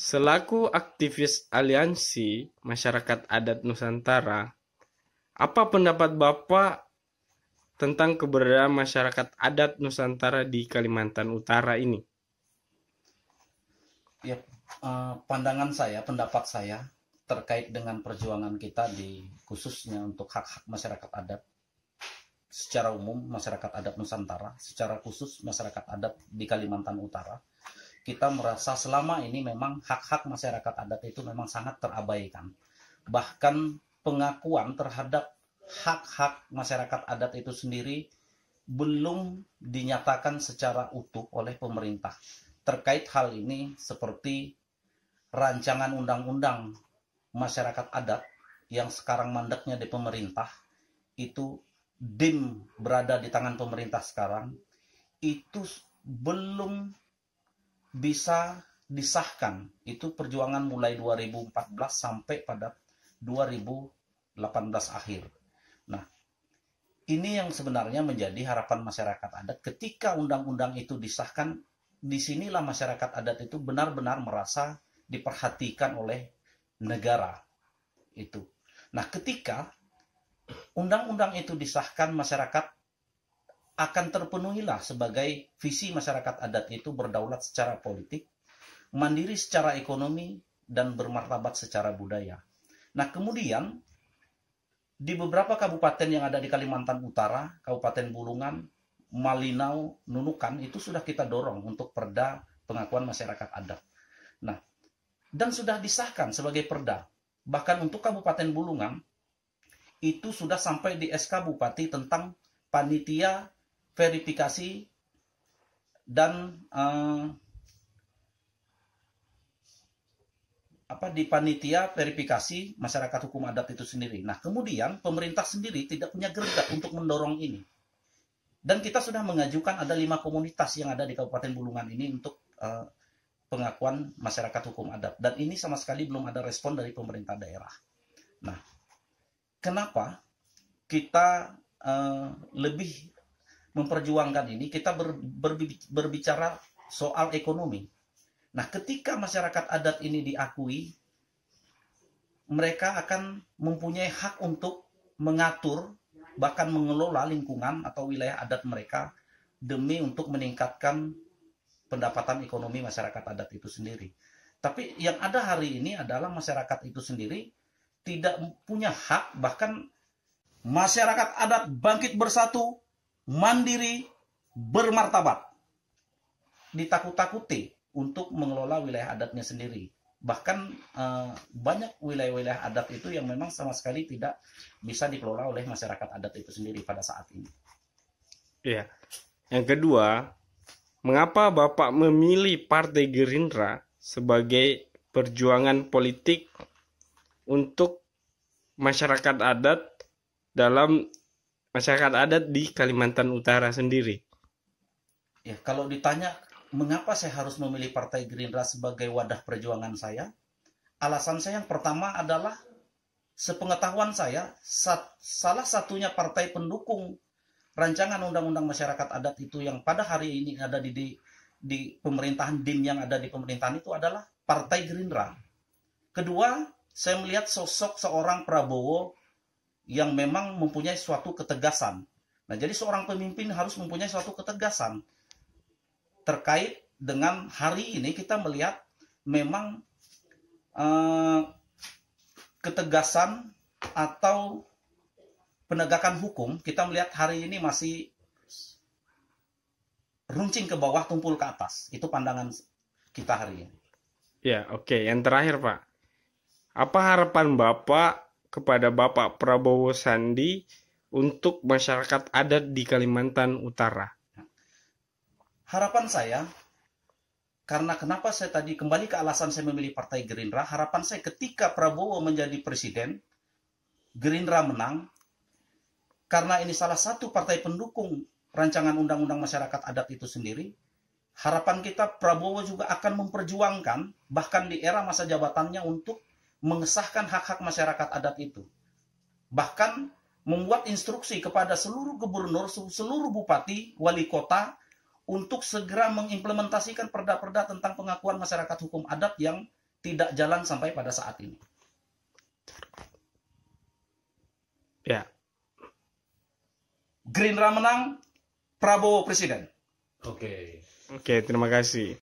Selaku aktivis Aliansi Masyarakat Adat Nusantara, apa pendapat Bapak tentang keberadaan masyarakat adat Nusantara di Kalimantan Utara ini? Ya, eh, pandangan saya, pendapat saya terkait dengan perjuangan kita di khususnya untuk hak-hak masyarakat adat secara umum masyarakat adat Nusantara, secara khusus masyarakat adat di Kalimantan Utara kita merasa selama ini memang hak-hak masyarakat adat itu memang sangat terabaikan. Bahkan pengakuan terhadap hak-hak masyarakat adat itu sendiri belum dinyatakan secara utuh oleh pemerintah. Terkait hal ini seperti rancangan undang-undang masyarakat adat yang sekarang mandeknya di pemerintah itu dim berada di tangan pemerintah sekarang itu belum bisa disahkan. Itu perjuangan mulai 2014 sampai pada 2018 akhir. Nah, ini yang sebenarnya menjadi harapan masyarakat adat ketika undang-undang itu disahkan, disinilah masyarakat adat itu benar-benar merasa diperhatikan oleh negara. Itu. Nah, ketika undang-undang itu disahkan, masyarakat akan terpenuhilah sebagai visi masyarakat adat itu berdaulat secara politik, mandiri secara ekonomi, dan bermartabat secara budaya. Nah, kemudian di beberapa kabupaten yang ada di Kalimantan Utara, Kabupaten Bulungan, Malinau, Nunukan itu sudah kita dorong untuk perda pengakuan masyarakat adat. Nah, dan sudah disahkan sebagai perda. Bahkan untuk Kabupaten Bulungan itu sudah sampai di SK Bupati tentang panitia verifikasi dan eh, apa di panitia verifikasi masyarakat hukum adat itu sendiri. Nah, kemudian pemerintah sendiri tidak punya gerak untuk mendorong ini. Dan kita sudah mengajukan ada lima komunitas yang ada di Kabupaten Bulungan ini untuk eh, pengakuan masyarakat hukum adat. Dan ini sama sekali belum ada respon dari pemerintah daerah. Nah, kenapa kita eh, lebih memperjuangkan ini kita ber, berbicara soal ekonomi. Nah, ketika masyarakat adat ini diakui, mereka akan mempunyai hak untuk mengatur bahkan mengelola lingkungan atau wilayah adat mereka demi untuk meningkatkan pendapatan ekonomi masyarakat adat itu sendiri. Tapi yang ada hari ini adalah masyarakat itu sendiri tidak punya hak bahkan masyarakat adat bangkit bersatu mandiri, bermartabat. Ditakut-takuti untuk mengelola wilayah adatnya sendiri. Bahkan eh, banyak wilayah-wilayah adat itu yang memang sama sekali tidak bisa dikelola oleh masyarakat adat itu sendiri pada saat ini. Iya. Yang kedua, mengapa Bapak memilih Partai Gerindra sebagai perjuangan politik untuk masyarakat adat dalam masyarakat adat di Kalimantan Utara sendiri? Ya, kalau ditanya mengapa saya harus memilih Partai Gerindra sebagai wadah perjuangan saya? Alasan saya yang pertama adalah sepengetahuan saya sat, salah satunya partai pendukung rancangan undang-undang masyarakat adat itu yang pada hari ini ada di, di di pemerintahan dim yang ada di pemerintahan itu adalah Partai Gerindra. Kedua, saya melihat sosok seorang Prabowo yang memang mempunyai suatu ketegasan. Nah, jadi seorang pemimpin harus mempunyai suatu ketegasan terkait dengan hari ini kita melihat memang eh, ketegasan atau penegakan hukum kita melihat hari ini masih runcing ke bawah tumpul ke atas. Itu pandangan kita hari ini. Ya, oke. Okay. Yang terakhir, Pak. Apa harapan Bapak kepada Bapak Prabowo Sandi untuk masyarakat adat di Kalimantan Utara? Harapan saya, karena kenapa saya tadi kembali ke alasan saya memilih Partai Gerindra, harapan saya ketika Prabowo menjadi presiden, Gerindra menang, karena ini salah satu partai pendukung rancangan undang-undang masyarakat adat itu sendiri, harapan kita Prabowo juga akan memperjuangkan bahkan di era masa jabatannya untuk mengesahkan hak-hak masyarakat adat itu. Bahkan membuat instruksi kepada seluruh gubernur, seluruh bupati, wali kota untuk segera mengimplementasikan perda-perda tentang pengakuan masyarakat hukum adat yang tidak jalan sampai pada saat ini. Ya. Gerindra menang, Prabowo presiden. Oke. Okay. Oke, okay, terima kasih.